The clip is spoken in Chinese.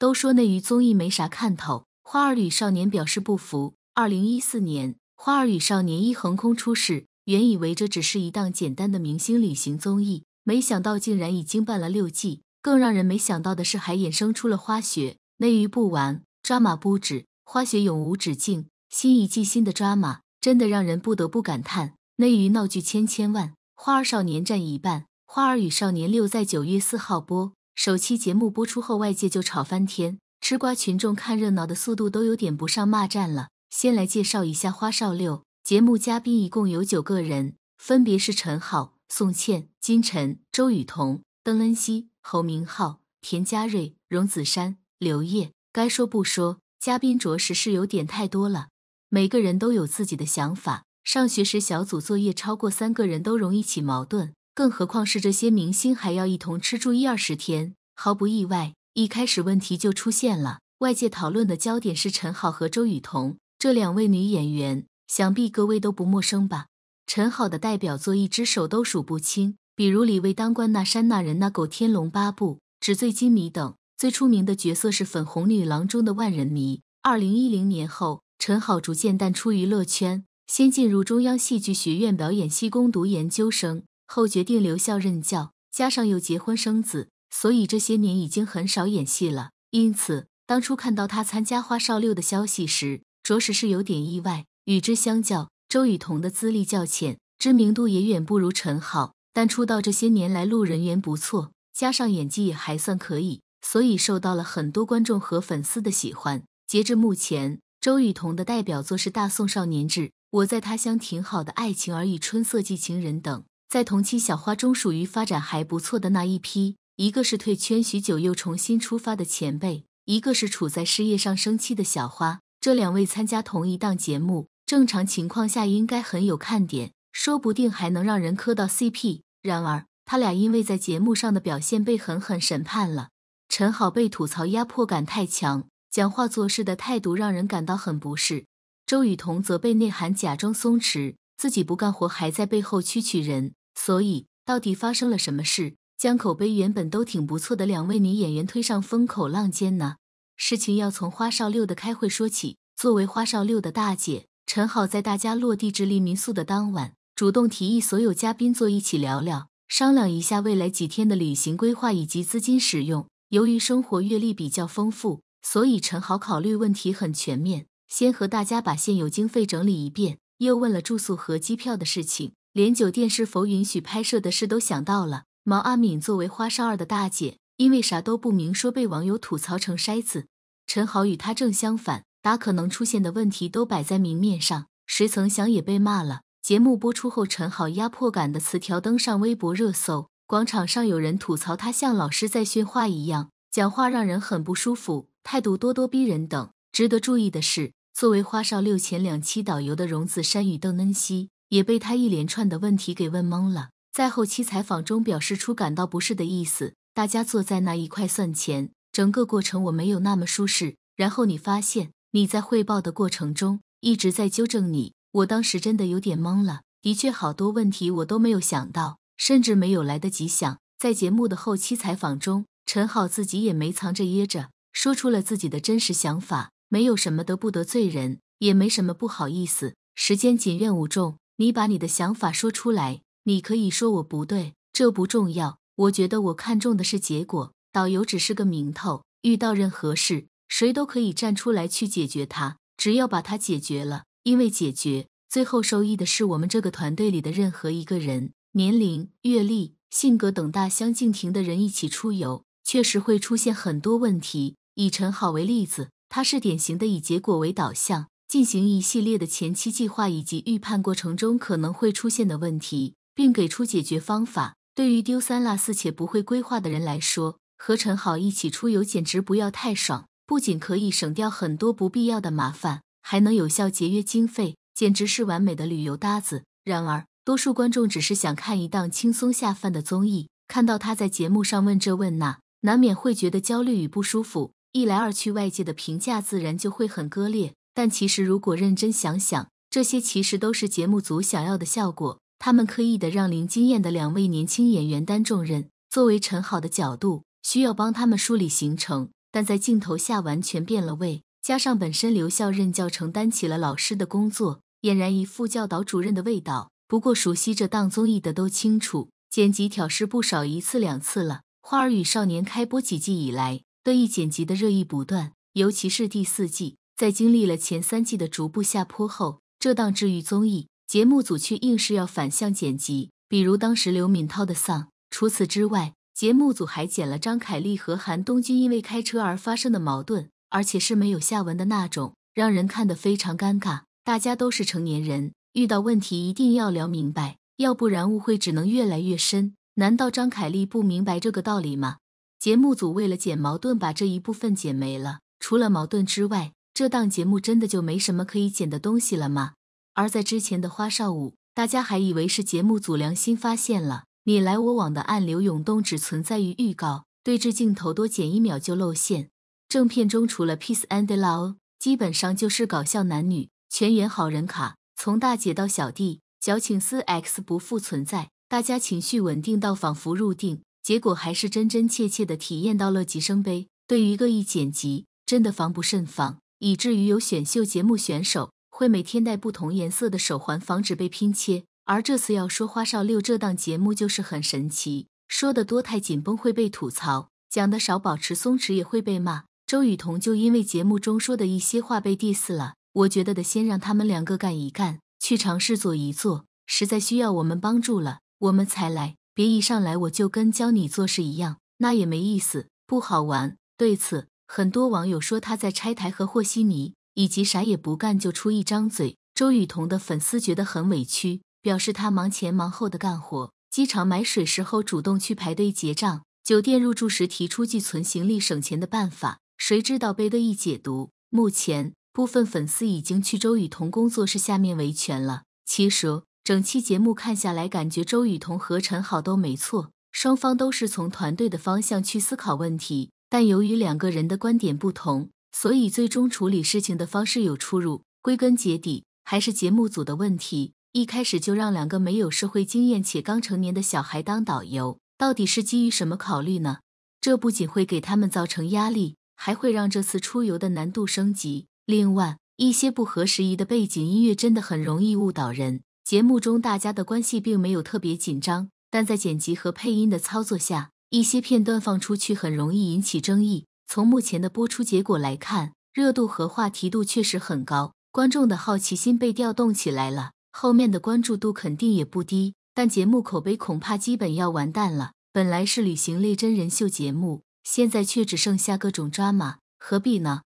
都说内娱综艺没啥看头，《花儿与少年》表示不服。二零一四年，《花儿与少年》一横空出世，原以为这只是一档简单的明星旅行综艺，没想到竟然已经办了六季。更让人没想到的是，还衍生出了花雪。内娱不玩抓马不止，花雪永无止境。新一季新的抓马，真的让人不得不感叹内娱闹剧千千万，花儿少年占一半。《花儿与少年》六在九月四号播。首期节目播出后，外界就吵翻天，吃瓜群众看热闹的速度都有点不上骂战了。先来介绍一下《花少六》节目嘉宾，一共有九个人，分别是陈好、宋茜、金晨、周雨彤、邓恩熙、侯明昊、田嘉瑞、荣梓杉、刘烨。该说不说，嘉宾着实是有点太多了。每个人都有自己的想法，上学时小组作业超过三个人都容易起矛盾。更何况是这些明星还要一同吃住一二十天，毫不意外，一开始问题就出现了。外界讨论的焦点是陈好和周雨彤这两位女演员，想必各位都不陌生吧？陈好的代表作一只手都数不清，比如《李卫当官》《那山那人那狗》《天龙八部》《纸醉金迷》等，最出名的角色是《粉红女郎》中的万人迷。二零一零年后，陈好逐渐淡出娱乐圈，先进入中央戏剧学院表演系攻读研究生。后决定留校任教，加上又结婚生子，所以这些年已经很少演戏了。因此，当初看到他参加《花少六》的消息时，着实是有点意外。与之相较，周雨彤的资历较浅，知名度也远不如陈好。但出道这些年来，路人缘不错，加上演技也还算可以，所以受到了很多观众和粉丝的喜欢。截至目前，周雨彤的代表作是《大宋少年志》《我在他乡挺好的》《爱情而已》《春色寄情人》等。在同期小花中，属于发展还不错的那一批，一个是退圈许久又重新出发的前辈，一个是处在事业上升期的小花。这两位参加同一档节目，正常情况下应该很有看点，说不定还能让人磕到 CP。然而，他俩因为在节目上的表现被狠狠审判了。陈好被吐槽压迫感太强，讲话做事的态度让人感到很不适；周雨彤则被内涵假装松弛，自己不干活还在背后蛐蛐人。所以，到底发生了什么事，将口碑原本都挺不错的两位女演员推上风口浪尖呢？事情要从花少六的开会说起。作为花少六的大姐，陈好在大家落地智利民宿的当晚，主动提议所有嘉宾坐一起聊聊，商量一下未来几天的旅行规划以及资金使用。由于生活阅历比较丰富，所以陈好考虑问题很全面，先和大家把现有经费整理一遍，又问了住宿和机票的事情。连酒店是否允许拍摄的事都想到了。毛阿敏作为花少二的大姐，因为啥都不明说，被网友吐槽成筛子。陈好与她正相反，把可能出现的问题都摆在明面上，谁曾想也被骂了。节目播出后，陈好压迫感的词条登上微博热搜。广场上有人吐槽他像老师在训话一样讲话，让人很不舒服，态度咄咄逼人等。值得注意的是，作为花少六前两期导游的荣子山与邓恩熙。也被他一连串的问题给问懵了，在后期采访中表示出感到不适的意思。大家坐在那一块算钱，整个过程我没有那么舒适。然后你发现你在汇报的过程中一直在纠正你，我当时真的有点懵了，的确好多问题我都没有想到，甚至没有来得及想。在节目的后期采访中，陈好自己也没藏着掖着，说出了自己的真实想法，没有什么得不得罪人，也没什么不好意思。时间紧任务重。你把你的想法说出来，你可以说我不对，这不重要。我觉得我看重的是结果。导游只是个名头，遇到任何事，谁都可以站出来去解决它，只要把它解决了。因为解决，最后受益的是我们这个团队里的任何一个人。年龄、阅历、性格等大相径庭的人一起出游，确实会出现很多问题。以陈好为例子，他是典型的以结果为导向。进行一系列的前期计划以及预判过程中可能会出现的问题，并给出解决方法。对于丢三落四且不会规划的人来说，和陈好一起出游简直不要太爽！不仅可以省掉很多不必要的麻烦，还能有效节约经费，简直是完美的旅游搭子。然而，多数观众只是想看一档轻松下饭的综艺，看到他在节目上问这问那，难免会觉得焦虑与不舒服。一来二去，外界的评价自然就会很割裂。但其实，如果认真想想，这些其实都是节目组想要的效果。他们刻意的让零经验的两位年轻演员担重任，作为陈好的角度，需要帮他们梳理行程，但在镜头下完全变了味。加上本身留校任教，承担起了老师的工作，俨然一副教导主任的味道。不过，熟悉这档综艺的都清楚，剪辑挑事不少，一次两次了。《花儿与少年》开播几季以来，对一剪辑的热议不断，尤其是第四季。在经历了前三季的逐步下坡后，这档治愈综艺节目组却硬是要反向剪辑，比如当时刘敏涛的丧。除此之外，节目组还剪了张凯丽和韩东君因为开车而发生的矛盾，而且是没有下文的那种，让人看得非常尴尬。大家都是成年人，遇到问题一定要聊明白，要不然误会只能越来越深。难道张凯丽不明白这个道理吗？节目组为了剪矛盾，把这一部分剪没了。除了矛盾之外，这档节目真的就没什么可以剪的东西了吗？而在之前的花少五，大家还以为是节目组良心发现了，你来我往的暗流涌动只存在于预告，对峙镜头多剪一秒就露馅。正片中除了 Peace and Love，基本上就是搞笑男女全员好人卡，从大姐到小弟，矫情四 X 不复存在，大家情绪稳定到仿佛入定，结果还是真真切切的体验到了极生杯。对于恶意剪辑，真的防不胜防。以至于有选秀节目选手会每天戴不同颜色的手环，防止被拼切。而这次要说《花少六》这档节目就是很神奇，说的多太紧绷会被吐槽，讲的少保持松弛也会被骂。周雨彤就因为节目中说的一些话被 diss 了。我觉得得先让他们两个干一干，去尝试做一做，实在需要我们帮助了，我们才来。别一上来我就跟教你做事一样，那也没意思，不好玩。对此。很多网友说他在拆台和和稀泥，以及啥也不干就出一张嘴。周雨彤的粉丝觉得很委屈，表示他忙前忙后的干活，机场买水时候主动去排队结账，酒店入住时提出寄存行李省钱的办法，谁知道被恶意解读。目前部分粉丝已经去周雨彤工作室下面维权了。其实整期节目看下来，感觉周雨彤和陈好都没错，双方都是从团队的方向去思考问题。但由于两个人的观点不同，所以最终处理事情的方式有出入。归根结底，还是节目组的问题。一开始就让两个没有社会经验且刚成年的小孩当导游，到底是基于什么考虑呢？这不仅会给他们造成压力，还会让这次出游的难度升级。另外，一些不合时宜的背景音乐真的很容易误导人。节目中大家的关系并没有特别紧张，但在剪辑和配音的操作下。一些片段放出去很容易引起争议。从目前的播出结果来看，热度和话题度确实很高，观众的好奇心被调动起来了，后面的关注度肯定也不低。但节目口碑恐怕基本要完蛋了。本来是旅行类真人秀节目，现在却只剩下各种抓马，何必呢？